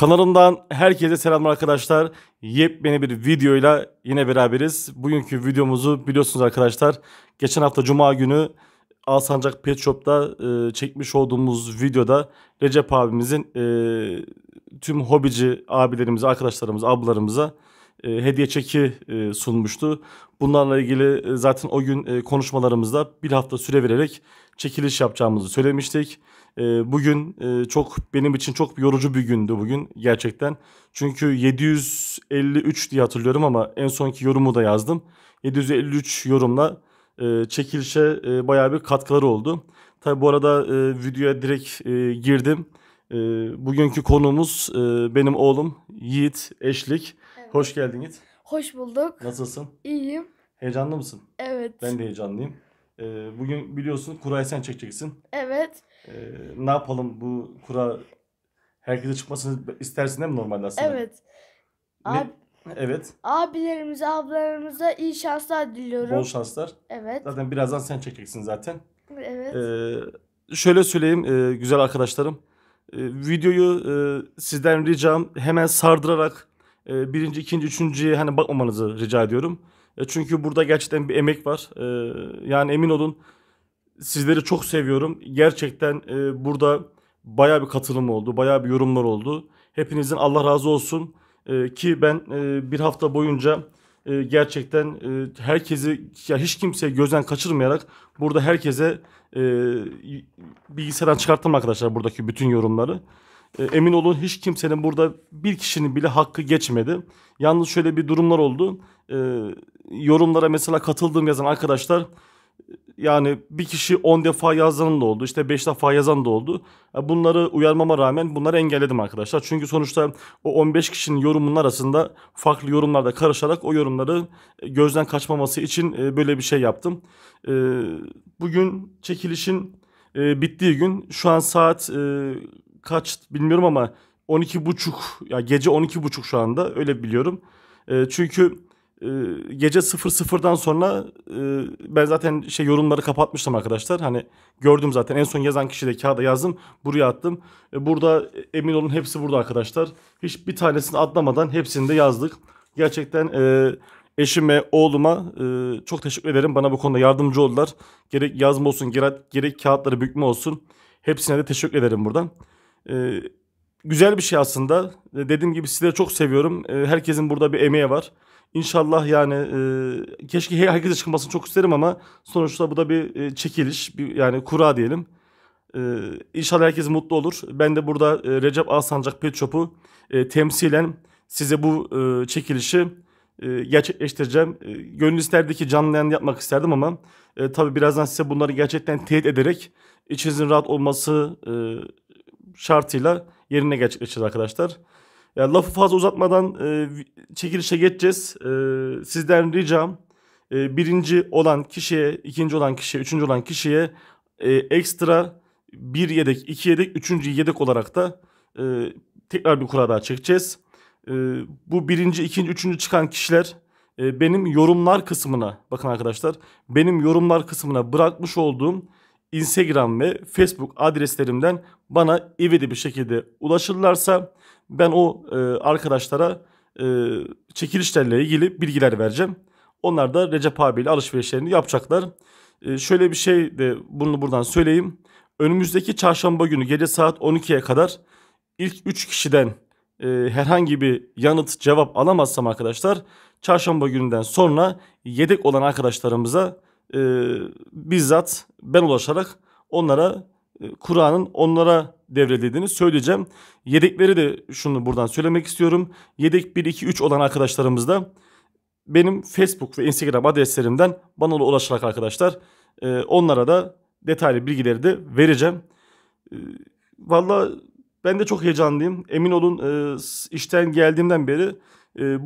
Kanalımdan herkese selamlar arkadaşlar. Yepyeni bir videoyla yine beraberiz. Bugünkü videomuzu biliyorsunuz arkadaşlar. Geçen hafta Cuma günü Alsancak Pet Shop'ta e, çekmiş olduğumuz videoda Recep abimizin e, tüm hobici abilerimize, arkadaşlarımıza, ablalarımıza e, hediye çeki e, sunmuştu. Bunlarla ilgili e, zaten o gün e, konuşmalarımızda bir hafta süre vererek çekiliş yapacağımızı söylemiştik. Ee, bugün e, çok benim için çok yorucu bir gündü bugün gerçekten. Çünkü 753 diye hatırlıyorum ama en sonki yorumu da yazdım. 753 yorumla e, çekilişe e, bayağı bir katkıları oldu. Tabi bu arada videoya direkt girdim. Bugünkü konuğumuz benim oğlum Yiğit Eşlik. Evet. Hoş geldin Yiğit. Hoş bulduk. Nasılsın? İyiyim. Heyecanlı mısın? Evet. Ben de heyecanlıyım. Bugün biliyorsun Kuray sen çekeceksin. Evet. Ee, ne yapalım bu kura herkese çıkmasını istersin değil mi normalde aslında? Evet. Abi, evet. Abilerimize, ablalarımıza iyi şanslar diliyorum. Bol şanslar. Evet. Zaten birazdan sen çekeceksin zaten. Evet. Ee, şöyle söyleyeyim e, güzel arkadaşlarım. E, videoyu e, sizden ricam hemen sardırarak e, birinci, ikinci, üçüncüye hani bakmamanızı rica ediyorum. E, çünkü burada gerçekten bir emek var. E, yani emin olun Sizleri çok seviyorum. Gerçekten e, burada baya bir katılım oldu. Baya bir yorumlar oldu. Hepinizin Allah razı olsun. E, ki ben e, bir hafta boyunca e, gerçekten e, herkesi ya hiç kimseyi gözden kaçırmayarak burada herkese e, bilgisayardan çıkarttım arkadaşlar buradaki bütün yorumları. E, emin olun hiç kimsenin burada bir kişinin bile hakkı geçmedi. Yalnız şöyle bir durumlar oldu. E, yorumlara mesela katıldığım yazan arkadaşlar yani bir kişi 10 defa yazan da oldu. işte 5 defa yazan da oldu. E, bunları uyarmama rağmen bunları engelledim arkadaşlar. Çünkü sonuçta o 15 kişinin yorumunun arasında farklı yorumlarda karışarak o yorumları e, gözden kaçmaması için e, böyle bir şey yaptım. Bugün çekilişin bittiği gün şu an saat kaç bilmiyorum ama 12.30 ya yani gece 12.30 şu anda öyle biliyorum. Çünkü ee, gece 00'dan sonra e, ben zaten şey yorumları kapatmıştım arkadaşlar. Hani gördüm zaten en son yazan kişi de kağıda yazdım. Buraya attım. E, burada emin olun hepsi burada arkadaşlar. Hiçbir tanesini atlamadan hepsini de yazdık. Gerçekten e, eşime, oğluma çok teşekkür ederim. Bana bu konuda yardımcı oldular. Gerek yazma olsun, gerek, gerek kağıtları bükme olsun. Hepsine de teşekkür ederim buradan güzel bir şey aslında. Dediğim gibi sizleri çok seviyorum. Herkesin burada bir emeği var. İnşallah yani e, keşke herkese çıkmasını çok isterim ama sonuçta bu da bir e, çekiliş bir, yani kura diyelim. E, inşallah herkes mutlu olur. Ben de burada e, Recep Alsancak Pet Shop'u e, temsilen size bu e, çekilişi e, gerçekleştireceğim. E, gönül isterdi ki canlı yayında yapmak isterdim ama e, tabii birazdan size bunları gerçekten teyit ederek içinizin rahat olması e, şartıyla yerine gerçekleşeceğiz arkadaşlar. Yani lafı fazla uzatmadan e, çekilişe geçeceğiz. E, sizden ricam e, birinci olan kişiye, ikinci olan kişiye, üçüncü olan kişiye e, ekstra bir yedek, iki yedek, üçüncü yedek olarak da e, tekrar bir kura daha çekeceğiz. E, bu birinci, ikinci, üçüncü çıkan kişiler e, benim yorumlar kısmına, bakın arkadaşlar, benim yorumlar kısmına bırakmış olduğum Instagram ve Facebook adreslerimden bana ivedi bir şekilde ulaşırlarsa ben o e, arkadaşlara e, çekilişlerle ilgili bilgiler vereceğim. Onlar da Recep abiyle alışverişlerini yapacaklar. E, şöyle bir şey de bunu buradan söyleyeyim. Önümüzdeki çarşamba günü gece saat 12'ye kadar ilk 3 kişiden e, herhangi bir yanıt cevap alamazsam arkadaşlar çarşamba gününden sonra yedek olan arkadaşlarımıza e, bizzat ben ulaşarak onlara e, Kur'an'ın onlara devredildiğini söyleyeceğim. Yedekleri de şunu buradan söylemek istiyorum. Yedek 1, 2, 3 olan arkadaşlarımız da benim Facebook ve Instagram adreslerimden bana ulaşarak arkadaşlar e, onlara da detaylı bilgileri de vereceğim. E, Valla ben de çok heyecanlıyım. Emin olun işten geldiğimden beri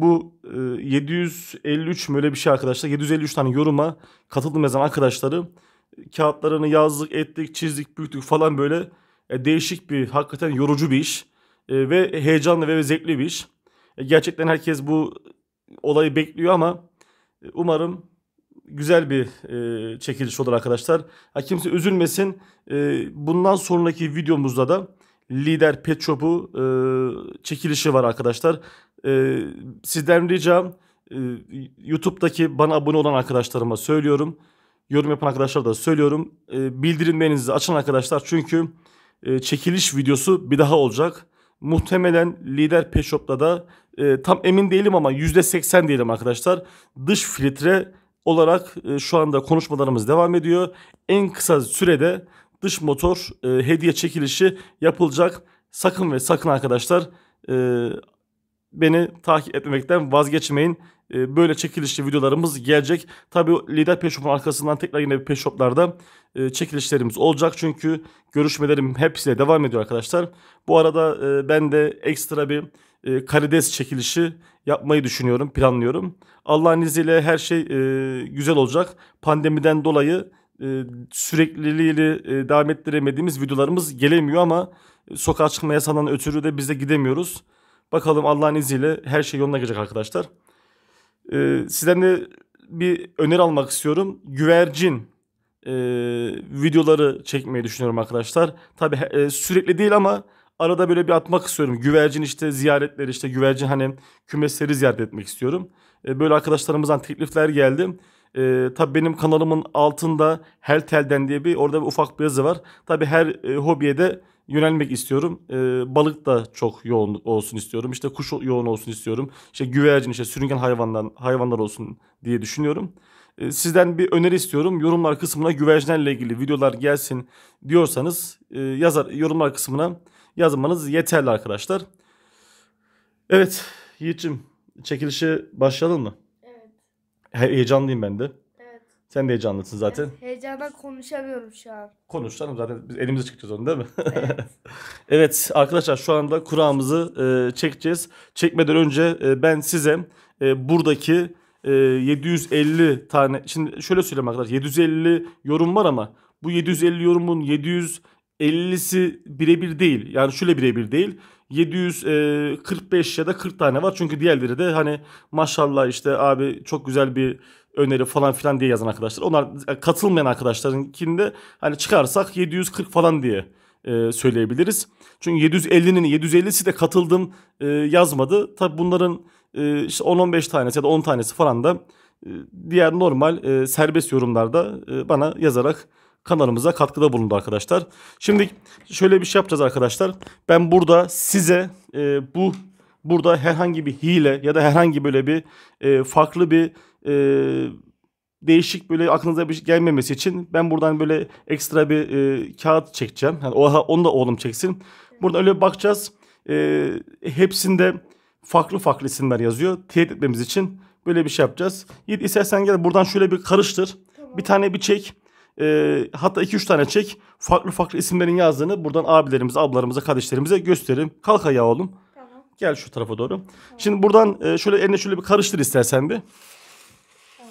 bu 753 böyle bir şey arkadaşlar 753 tane yoruma katıldım yazan arkadaşları kağıtlarını yazdık, ettik, çizdik, büyüttük falan böyle e, değişik bir, hakikaten yorucu bir iş. E, ve heyecanlı ve zevkli bir iş. E, gerçekten herkes bu olayı bekliyor ama e, umarım güzel bir e, çekiliş olur arkadaşlar. Ha, kimse üzülmesin. E, bundan sonraki videomuzda da Lider Pet Shop'u e, çekilişi var arkadaşlar. E, sizden ricam e, YouTube'daki bana abone olan arkadaşlarıma söylüyorum yorum yapan arkadaşlara da söylüyorum. E, bildirimlerinizi açın arkadaşlar çünkü e, çekiliş videosu bir daha olacak. Muhtemelen Lider Peshop'ta da e, tam emin değilim ama %80 diyelim arkadaşlar. Dış filtre olarak e, şu anda konuşmalarımız devam ediyor. En kısa sürede dış motor e, hediye çekilişi yapılacak. Sakın ve sakın arkadaşlar e, beni takip etmekten vazgeçmeyin. Ee, böyle çekilişli videolarımız gelecek. Tabi lider peşopun arkasından tekrar yine peşoplarda e, çekilişlerimiz olacak. Çünkü görüşmelerim hepsiyle devam ediyor arkadaşlar. Bu arada e, ben de ekstra bir e, karides çekilişi yapmayı düşünüyorum, planlıyorum. Allah'ın izniyle her şey güzel olacak. Pandemiden dolayı e, sürekliliğiyle devam ettiremediğimiz videolarımız gelemiyor ama e, sokağa çıkma yasağından ötürü de biz de gidemiyoruz. Bakalım Allah'ın izniyle her şey yoluna girecek arkadaşlar. Ee, sizden de bir öneri almak istiyorum. Güvercin e, videoları çekmeyi düşünüyorum arkadaşlar. tabi e, sürekli değil ama arada böyle bir atmak istiyorum. Güvercin işte ziyaretleri işte güvercin hani kümesleri ziyaret etmek istiyorum. E, böyle arkadaşlarımızdan teklifler geldi. E, tabii benim kanalımın altında Heltel'den diye bir orada bir ufak bir yazı var. tabi her e, hobiye de yönelmek istiyorum. E, balık da çok yoğun olsun istiyorum. İşte kuş yoğun olsun istiyorum. İşte güvercin, işte sürüngen hayvanlar, hayvanlar olsun diye düşünüyorum. E, sizden bir öneri istiyorum. Yorumlar kısmına güvercinlerle ilgili videolar gelsin diyorsanız e, yazar yorumlar kısmına yazmanız yeterli arkadaşlar. Evet Yiğit'ciğim çekilişe başlayalım mı? Evet. He, heyecanlıyım ben de. Sen de heyecanlısın zaten. Heyecandan konuşamıyorum şu an. Konuş canım zaten biz elimize çıkacağız onu değil mi? Evet. evet arkadaşlar şu anda kuramızı e, çekeceğiz. Çekmeden önce e, ben size e, buradaki e, 750 tane şimdi şöyle söyleyeyim arkadaşlar 750 yorum var ama bu 750 yorumun 750'si birebir değil. Yani şöyle birebir değil. 745 e, ya da 40 tane var. Çünkü diğerleri de hani maşallah işte abi çok güzel bir öneri falan filan diye yazan arkadaşlar. Onlar e, katılmayan arkadaşlarınkinde hani çıkarsak 740 falan diye e, söyleyebiliriz. Çünkü 750'nin 750'si de katıldım e, yazmadı. Tabi bunların e, işte 10-15 tanesi ya da 10 tanesi falan da e, diğer normal e, serbest yorumlarda e, bana yazarak kanalımıza katkıda bulundu arkadaşlar. Şimdi şöyle bir şey yapacağız arkadaşlar. Ben burada size e, bu burada herhangi bir hile ya da herhangi böyle bir e, farklı bir e, değişik böyle aklınıza bir şey gelmemesi için ben buradan böyle ekstra bir e, kağıt çekeceğim. Yani oha, onu da oğlum çeksin. Burada öyle bakacağız. E, hepsinde farklı farklı isimler yazıyor. Teyit etmemiz için böyle bir şey yapacağız. Yiğit istersen gel buradan şöyle bir karıştır. Tamam. Bir tane bir çek. E, hatta iki üç tane çek. Farklı farklı isimlerin yazdığını buradan abilerimize, ablalarımıza, kardeşlerimize gösterelim. Kalk ayağa oğlum. Tamam. Gel şu tarafa doğru. Tamam. Şimdi buradan e, şöyle eline şöyle bir karıştır istersen bir.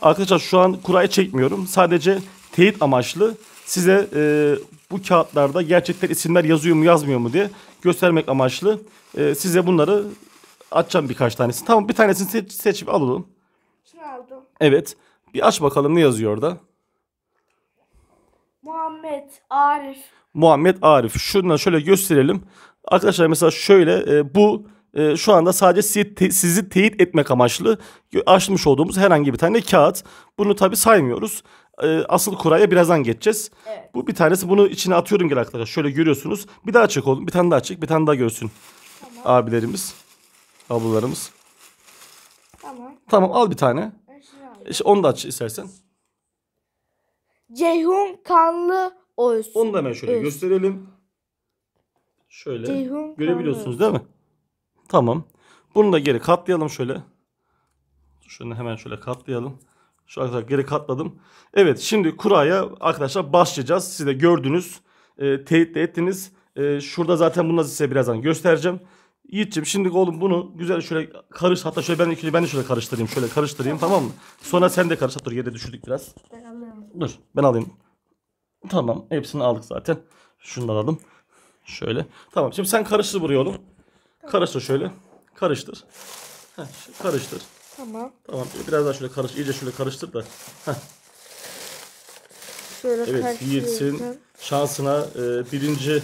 Arkadaşlar şu an kurayı çekmiyorum. Sadece teyit amaçlı size e, bu kağıtlarda gerçekten isimler yazıyor mu yazmıyor mu diye göstermek amaçlı e, size bunları açacağım birkaç tanesini. Tamam bir tanesini seç, seçip alalım. Şunu aldım. Evet. Bir aç bakalım ne yazıyor orada. Muhammed Arif. Muhammed Arif. Şundan şöyle gösterelim. Arkadaşlar mesela şöyle e, bu e, şu anda sadece sizi, te, sizi teyit etmek amaçlı açmış olduğumuz herhangi bir tane kağıt. Bunu tabi saymıyoruz. E, asıl kuraya birazdan geçeceğiz. Evet. Bu bir tanesi bunu içine atıyorum gel arkadaşlar. Şöyle görüyorsunuz. Bir daha çek oğlum. Bir tane daha çek. Bir tane daha görsün. Tamam. Abilerimiz. Ablalarımız. Tamam. Tamam al bir tane. İşte onu da aç istersen. Ceyhun kanlı olsun. Onu da hemen şöyle Öz. gösterelim. Şöyle Ceyhun görebiliyorsunuz kanlı. değil mi? Tamam. Bunu da geri katlayalım şöyle. Şunu hemen şöyle katlayalım. Şu arkadaşlar geri katladım. Evet şimdi kuraya arkadaşlar başlayacağız. Siz de gördünüz. E, teyit de ettiniz. E, şurada zaten bunu size birazdan göstereceğim. Yiğit'ciğim şimdi oğlum bunu güzel şöyle karış. Hatta şöyle ben ikili ben de şöyle karıştırayım. Şöyle karıştırayım tamam mı? Sonra sen de karıştır. Dur yere düşürdük biraz. Dur ben alayım. Tamam hepsini aldık zaten. Şunu da alalım. Şöyle. Tamam şimdi sen karıştır buraya oğlum. Karıştır şöyle. Karıştır. Heh, karıştır. Tamam. Tamam. Biraz daha şöyle karış. iyice şöyle karıştır da. Şöyle evet. Yiğit'in şansına e, birinci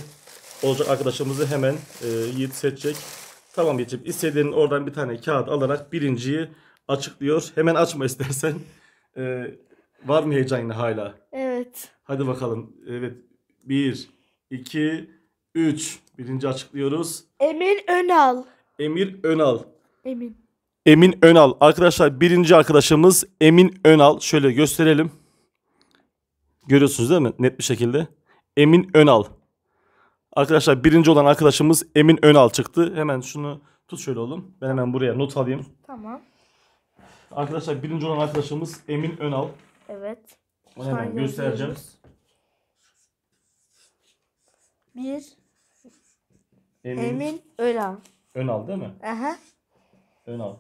olacak arkadaşımızı hemen e, Yiğit seçecek. Tamam Yiğit'ciğim. İstediğin oradan bir tane kağıt alarak birinciyi açıklıyor. Hemen açma istersen. E, var mı heyecanlı hala? Evet. Hadi bakalım. Evet. Bir, iki, üç. Birinci açıklıyoruz. Emin Önal. Emir Önal. Emin. Emin Önal. Arkadaşlar birinci arkadaşımız Emin Önal. Şöyle gösterelim. Görüyorsunuz değil mi? Net bir şekilde. Emin Önal. Arkadaşlar birinci olan arkadaşımız Emin Önal çıktı. Hemen şunu tut şöyle oğlum. Ben hemen buraya not alayım. Tamam. Arkadaşlar birinci olan arkadaşımız Emin Önal. Evet. Onu hemen göstereceğim. Bir. Emin, Emin Önal. Önal değil mi? Aha. Önal.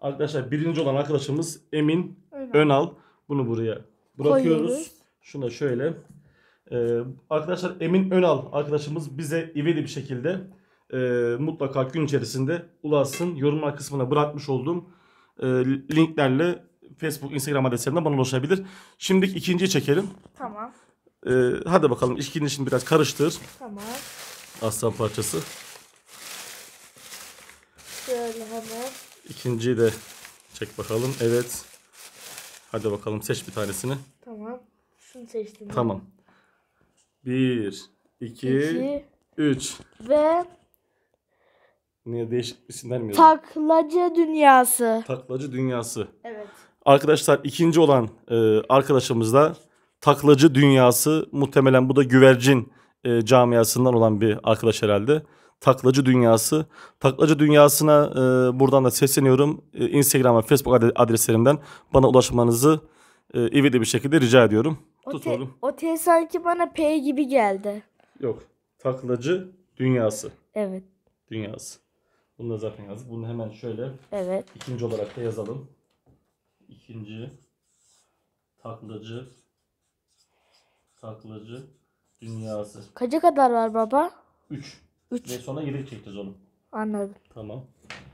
Arkadaşlar birinci olan arkadaşımız Emin Önal. Önal. Bunu buraya bırakıyoruz. Koyuyoruz. Şunu şöyle. Ee, arkadaşlar Emin Önal arkadaşımız bize ivedi bir şekilde e, mutlaka gün içerisinde ulaşsın. Yorumlar kısmına bırakmış olduğum e, linklerle Facebook, Instagram adreslerinden bana ulaşabilir. Şimdi ikinciyi çekelim. Tamam. Ee, hadi bakalım içkinin içini biraz karıştır. Tamam. Aslan parçası. Şöyle hemen. İkinciyi de çek bakalım. Evet. Hadi bakalım seç bir tanesini. Tamam. Şunu seçtim. Tamam. Bir, iki, İki üç. Ve Niye değişik isimler mi yazıyor? taklacı dünyası. Taklacı dünyası. Evet. Arkadaşlar ikinci olan e, arkadaşımız da taklacı dünyası muhtemelen bu da güvercin e, camiasından olan bir arkadaş herhalde. Taklacı Dünyası. Taklacı Dünyası'na e, buradan da sesleniyorum. E, Instagram ve Facebook adreslerimden bana ulaşmanızı e, ivedi bir şekilde rica ediyorum. O, Tut o T sanki bana P gibi geldi. Yok. Taklacı Dünyası. Evet. Dünyası. Bunu da zaten yazdık. Bunu hemen şöyle evet. ikinci olarak da yazalım. İkinci Taklacı Taklacı dünyası. Kaça kadar var baba? 3. 3. Ve sonra 7 çekeceğiz onu. Anladım. Tamam.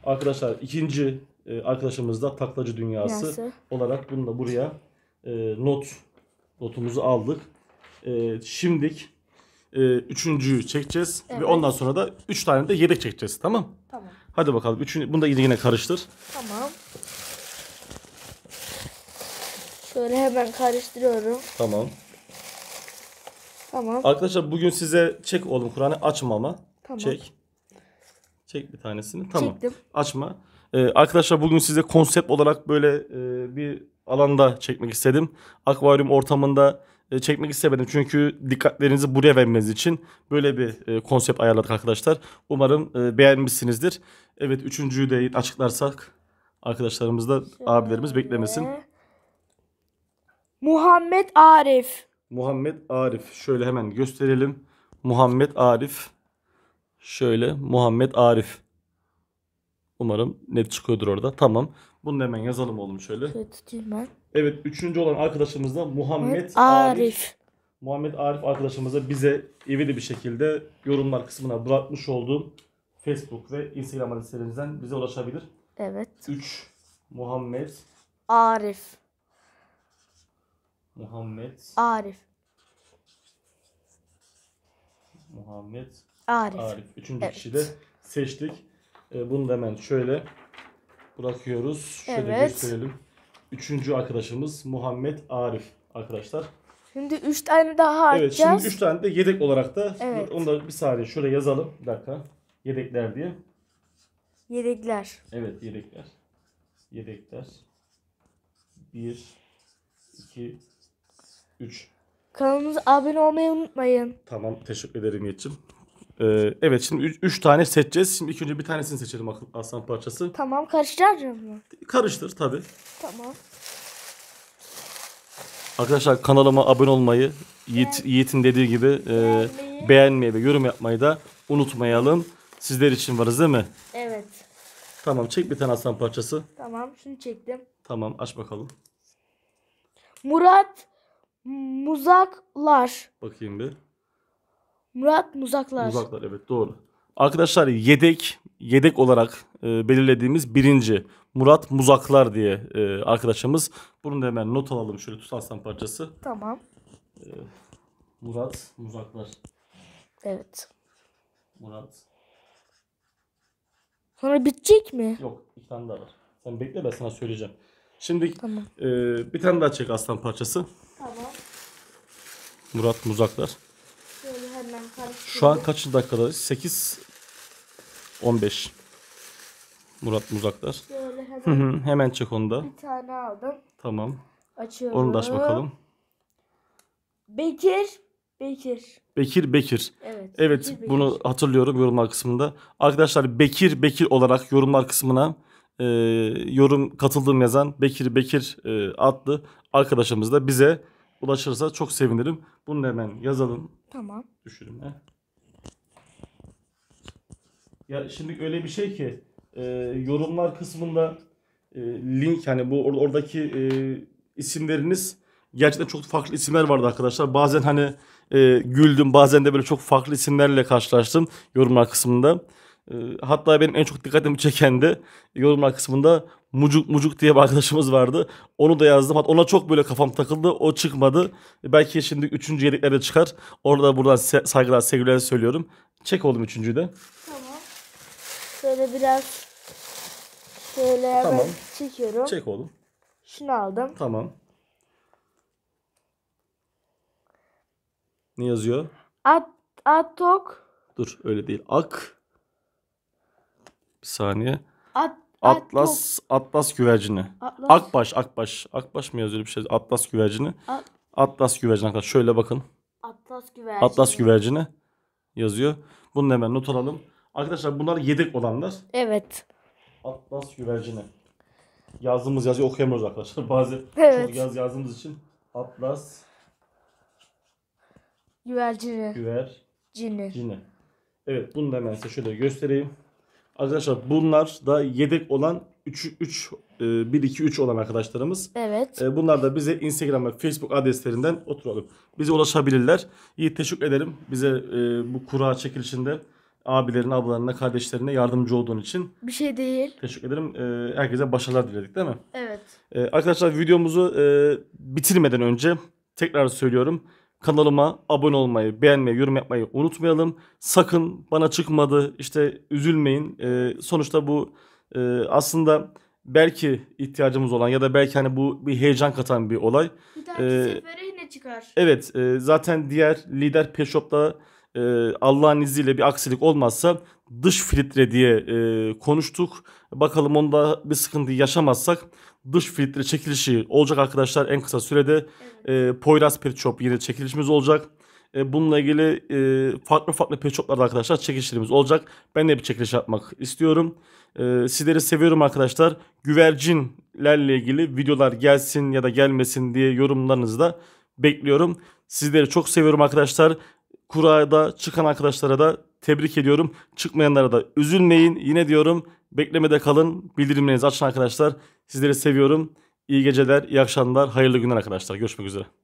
Arkadaşlar ikinci e, arkadaşımız da taklacı dünyası, dünyası. olarak bunu da buraya e, not notumuzu aldık. E, şimdilik e, üçüncüyü çekeceğiz evet. ve ondan sonra da üç tane de yedek çekeceğiz tamam Tamam. Hadi bakalım. Üçünü, bunu da yine karıştır. Tamam. Şöyle hemen karıştırıyorum. Tamam. Tamam. Arkadaşlar bugün size çek oğlum Kur'an'ı açmama. Tamam. Çek. Çek bir tanesini. Tamam. Çektim. Açma. Ee, arkadaşlar bugün size konsept olarak böyle e, bir alanda çekmek istedim. Akvaryum ortamında e, çekmek istemedim. Çünkü dikkatlerinizi buraya vermeniz için böyle bir e, konsept ayarladık arkadaşlar. Umarım e, beğenmişsinizdir. Evet üçüncüyü de açıklarsak arkadaşlarımız da abilerimiz beklemesin. Muhammed Arif. Muhammed Arif. Şöyle hemen gösterelim. Muhammed Arif. Şöyle Muhammed Arif. Umarım net çıkıyordur orada. Tamam. Bunu da hemen yazalım oğlum şöyle. Şöyle Evet üçüncü olan arkadaşımız da Muhammed Arif. Arif. Muhammed Arif arkadaşımıza bize evli bir şekilde yorumlar kısmına bırakmış olduğu Facebook ve Instagram adreslerimizden bize ulaşabilir. Evet. 3 Muhammed Arif. Muhammed Arif. Muhammed Arif. Arif. Üçüncü evet. kişi de seçtik. Ee, bunu da hemen şöyle bırakıyoruz. Şöyle evet. gösterelim. Üçüncü arkadaşımız Muhammed Arif arkadaşlar. Şimdi üç tane daha harcayacağız. Evet şimdi üç tane de yedek olarak da evet. onu da bir saniye şöyle yazalım. Bir dakika. Yedekler diye. Yedekler. Evet yedekler. Yedekler. Bir, iki. 3. Kanalımıza abone olmayı unutmayın. Tamam teşekkür ederim Yiğit'ciğim. Ee, evet şimdi 3 tane seçeceğiz. Şimdi ilk önce bir tanesini seçelim aslan parçası. Tamam karıştıracağız mı? Karıştır tabi. Tamam. Arkadaşlar kanalıma abone olmayı, Yiğit, Yiğit'in dediği gibi e, beğenmeyi. beğenmeyi ve yorum yapmayı da unutmayalım. Sizler için varız değil mi? Evet. Tamam çek bir tane aslan parçası. Tamam şunu çektim. Tamam aç bakalım. Murat Muzaklar. Bakayım bir. Murat Muzaklar. Muzaklar evet doğru. Arkadaşlar yedek yedek olarak e, belirlediğimiz birinci Murat Muzaklar diye e, arkadaşımız. Bunu da hemen not alalım şöyle tutarsan parçası. Tamam. E, Murat Muzaklar. Evet. Murat. Sonra bitecek mi? Yok iki tane daha var. Sen bekle ben sana söyleyeceğim. Şimdi tamam. e, bir tane daha çek aslan parçası. Tamam. Murat Muzaklar. Şöyle hemen Şu an kaç dakikadayız? 8 15. Murat Muzaklar. Şöyle hemen. Hı hı, hemen çek onu da. Bir tane aldım. Tamam. Açıyorum. Onu da aç bakalım. Bekir Bekir. Bekir Bekir. Evet. Evet Bekir, bunu Bekir. hatırlıyorum yorumlar kısmında. Arkadaşlar Bekir Bekir olarak yorumlar kısmına e, yorum katıldığım yazan Bekir Bekir e, adlı arkadaşımız da bize ulaşırsa çok sevinirim. Bunu hemen yazalım. Tamam. Düşürme. Ya şimdi öyle bir şey ki e, yorumlar kısmında e, link yani bu or- oradaki e, isimleriniz gerçekten çok farklı isimler vardı arkadaşlar. Bazen hani e, güldüm bazen de böyle çok farklı isimlerle karşılaştım yorumlar kısmında. Ee, hatta benim en çok dikkatimi çeken de yorumlar kısmında Mucuk Mucuk diye bir arkadaşımız vardı. Onu da yazdım. Hatta ona çok böyle kafam takıldı. O çıkmadı. E, belki şimdi üçüncü yediklerde çıkar. Orada buradan saygılar, sevgiler söylüyorum. Çek oğlum üçüncüyü de. Tamam. Şöyle biraz şöyle tamam. ben çekiyorum. Çek oğlum. Şunu aldım. Tamam. Ne yazıyor? At, atok. Dur öyle değil. Ak. Bir saniye. At, Atlas at, Atlas güvercini. Atlas. Akbaş Akbaş. Akbaş mı yazıyor bir şey? Atlas güvercini. At. Atlas güvercini arkadaşlar. Şöyle bakın. Atlas güvercini. Atlas güvercini yazıyor. Bunu hemen not alalım. Arkadaşlar bunlar yedek olanlar. Evet. Atlas güvercini. Yazdığımız yazıyı okuyamıyoruz arkadaşlar. Bazı evet. çok yaz yazdığımız için Atlas güvercini. Güvercini. Cini. Evet bunu da hemen size şöyle göstereyim. Arkadaşlar bunlar da yedek olan 3 3 1 2 3 olan arkadaşlarımız. Evet. E, bunlar da bize Instagram ve Facebook adreslerinden oturalım. Bize ulaşabilirler. İyi teşekkür ederim bize e, bu kura çekilişinde abilerine, ablalarına, kardeşlerine yardımcı olduğun için. Bir şey değil. Teşekkür ederim. E, herkese başarılar diledik değil mi? Evet. E, arkadaşlar videomuzu bitirmeden önce tekrar söylüyorum. Kanalıma abone olmayı, beğenmeyi, yorum yapmayı unutmayalım. Sakın bana çıkmadı işte üzülmeyin. Ee, sonuçta bu e, aslında belki ihtiyacımız olan ya da belki hani bu bir heyecan katan bir olay. Bir dahaki ee, sefere yine çıkar. Evet e, zaten diğer lider pet shop'ta e, Allah'ın izniyle bir aksilik olmazsa dış filtre diye e, konuştuk. Bakalım onda bir sıkıntı yaşamazsak dış filtre çekilişi olacak arkadaşlar en kısa sürede. Evet. E, Poyraz Pet Shop yine çekilişimiz olacak. E, bununla ilgili e, farklı farklı pet shoplarda arkadaşlar çekilişlerimiz olacak. Ben de bir çekiliş yapmak istiyorum. E, sizleri seviyorum arkadaşlar. Güvercinlerle ilgili videolar gelsin ya da gelmesin diye yorumlarınızı da bekliyorum. Sizleri çok seviyorum arkadaşlar. Kura'da çıkan arkadaşlara da tebrik ediyorum. Çıkmayanlara da üzülmeyin. Yine diyorum Beklemede kalın. Bildirimlerinizi açın arkadaşlar. Sizleri seviyorum. İyi geceler, iyi akşamlar, hayırlı günler arkadaşlar. Görüşmek üzere.